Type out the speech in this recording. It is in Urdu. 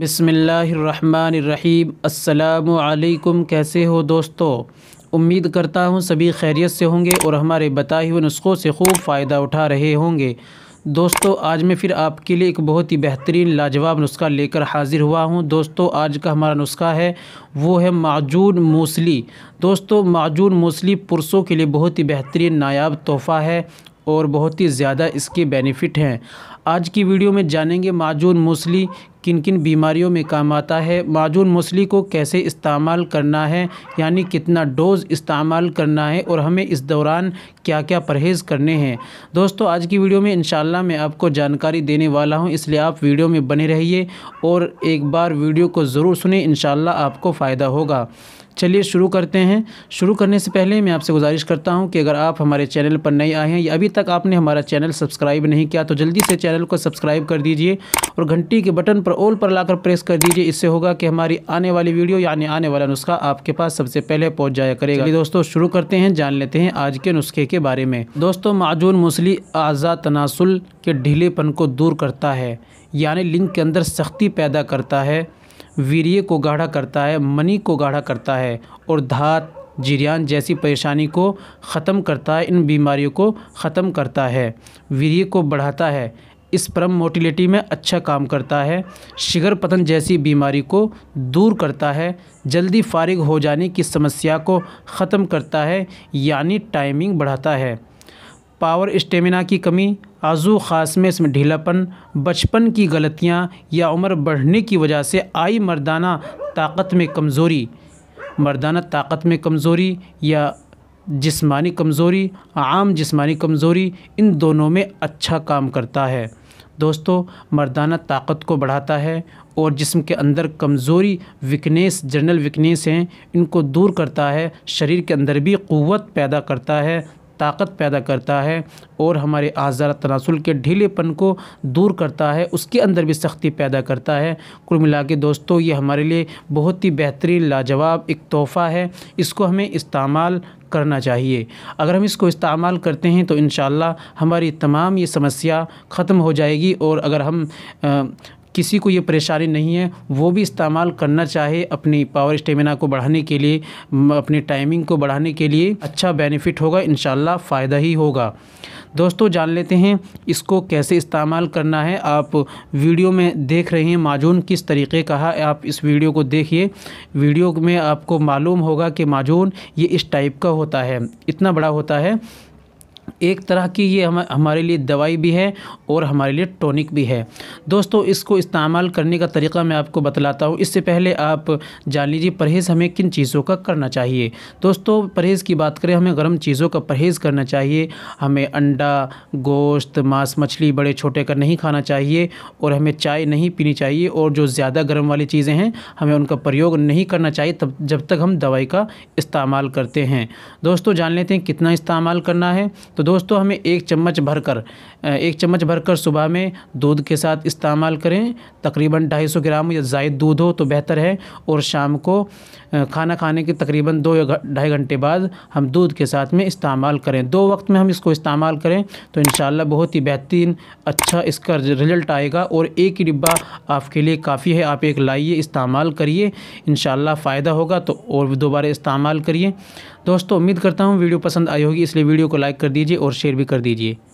بسم اللہ الرحمن الرحیم السلام علیکم کیسے ہو دوستو امید کرتا ہوں سبھی خیریت سے ہوں گے اور ہمارے بتائے ہوئے نسخوں سے خوب فائدہ اٹھا رہے ہوں گے دوستو آج میں پھر آپ کے لیے ایک بہت ہی بہترین لاجواب نسخہ لے کر حاضر ہوا ہوں دوستو آج کا ہمارا نسخہ ہے وہ ہے معجون موسلی دوستو معجون موسلی پرسوں کے لیے بہت ہی بہترین نایاب تحفہ ہے اور بہت ہی زیادہ اس کے بینیفٹ ہیں آج کی ویڈیو میں جانیں گے معجون موسلی کن کن بیماریوں میں کام آتا ہے معجون مسلی کو کیسے استعمال کرنا ہے یعنی کتنا ڈوز استعمال کرنا ہے اور ہمیں اس دوران کیا کیا پرہیز کرنے ہیں دوستو آج کی ویڈیو میں انشاءاللہ میں آپ کو جانکاری دینے والا ہوں اس لیے آپ ویڈیو میں بنے رہیے اور ایک بار ویڈیو کو ضرور سنیں انشاءاللہ آپ کو فائدہ ہوگا چلیے شروع کرتے ہیں شروع کرنے سے پہلے میں آپ سے گزارش کرتا ہوں کہ اگر آپ ہمارے چینل پر نئے آئے ہیں یا ابھی تک آپ نے ہمارا چینل سبسکرائب نہیں کیا تو جلدی سے چینل کو سبسکرائب کر دیجئے اور گھنٹی کے بٹن پر پر اول لا کر پریس کر دیجئے اس سے ہوگا کہ ہماری آنے آنے والی ویڈیو یعنی والا نسخہ آپ کے پاس سب سے پہلے پہنچ جایا کرے گا دوستو شروع کرتے ہیں جان لیتے ہیں آج کے نسخے کے بارے میں دوستو معجون مسلی آزا تناسل کے ڈھیلے پن کو دور کرتا ہے یعنی لنک کے اندر سختی پیدا کرتا ہے ویریے کو گاڑھا کرتا ہے منی کو گاڑھا کرتا ہے اور دھات جریان جیسی پریشانی کو ختم کرتا ہے ان بیماریوں کو ختم کرتا ہے ویریے کو بڑھاتا ہے اسپرم موٹیلیٹی میں اچھا کام کرتا ہے شگر پتن جیسی بیماری کو دور کرتا ہے جلدی فارغ ہو جانے کی سمسیا کو ختم کرتا ہے یعنی ٹائمنگ بڑھاتا ہے پاور اسٹیمینا کی کمی آزو خاص میں اس میں ڈھیلاپن بچپن کی غلطیاں یا عمر بڑھنے کی وجہ سے آئی مردانہ طاقت میں کمزوری مردانہ طاقت میں کمزوری یا جسمانی کمزوری عام جسمانی کمزوری ان دونوں میں اچھا کام کرتا ہے دوستو مردانہ طاقت کو بڑھاتا ہے اور جسم کے اندر کمزوری ویکنیس جنرل ویکنیس ہیں ان کو دور کرتا ہے شریر کے اندر بھی قوت پیدا کرتا ہے طاقت پیدا کرتا ہے اور ہمارے آزار تناسل کے ڈھیلے پن کو دور کرتا ہے اس کے اندر بھی سختی پیدا کرتا ہے کل ملا کے دوستو یہ ہمارے لیے بہت ہی بہترین لاجواب ایک تحفہ ہے اس کو ہمیں استعمال کرنا چاہیے اگر ہم اس کو استعمال کرتے ہیں تو انشاءاللہ ہماری تمام یہ سمسیا ختم ہو جائے گی اور اگر ہم کسی کو یہ پریشانی نہیں ہے وہ بھی استعمال کرنا چاہے اپنی پاور اسٹیمینا کو بڑھانے کے لیے اپنی ٹائمنگ کو بڑھانے کے لیے اچھا بینیفٹ ہوگا انشاءاللہ فائدہ ہی ہوگا دوستو جان لیتے ہیں اس کو کیسے استعمال کرنا ہے آپ ویڈیو میں دیکھ رہے ہیں ماجون کس طریقے کا ہے آپ اس ویڈیو کو دیکھیے ویڈیو میں آپ کو معلوم ہوگا کہ ماجون یہ اس ٹائپ کا ہوتا ہے اتنا بڑا ہوتا ہے ایک طرح کی یہ ہمارے لیے دوائی بھی ہے اور ہمارے لیے ٹونک بھی ہے دوستو اس کو استعمال کرنے کا طریقہ میں آپ کو بتلاتا ہوں اس سے پہلے آپ جان لیجیے پرہیز ہمیں کن چیزوں کا کرنا چاہیے دوستو پرہیز کی بات کریں ہمیں گرم چیزوں کا پرہیز کرنا چاہیے ہمیں انڈا گوشت ماس مچھلی بڑے چھوٹے کا نہیں کھانا چاہیے اور ہمیں چائے نہیں پینی چاہیے اور جو زیادہ گرم والی چیزیں ہیں ہمیں ان کا پریوگ نہیں کرنا چاہیے تب جب تک ہم دوائی کا استعمال کرتے ہیں دوستو جان لیتے ہیں کتنا استعمال کرنا ہے تو دوستو ہمیں ایک چمچ بھر کر ایک چمچ بھر کر صبح میں دودھ کے ساتھ استعمال کریں تقریباً ڈھائی سو گرام یا زائد دودھ ہو تو بہتر ہے اور شام کو کھانا کھانے کے تقریباً دو یا ڈھائی گھنٹے بعد ہم دودھ کے ساتھ میں استعمال کریں دو وقت میں ہم اس کو استعمال کریں تو انشاءاللہ بہت ہی بہترین اچھا اس کا رزلٹ آئے گا اور ایک ہی ڈبہ آپ کے لیے کافی ہے آپ ایک لائیے استعمال کریے انشاءاللہ فائدہ ہوگا تو اور دوبارہ استعمال کریے دوستو امید کرتا ہوں ویڈیو پسند آئی ہوگی اس لیے ویڈیو کو لائک کر دیجیے اور شیئر بھی کر دیجیے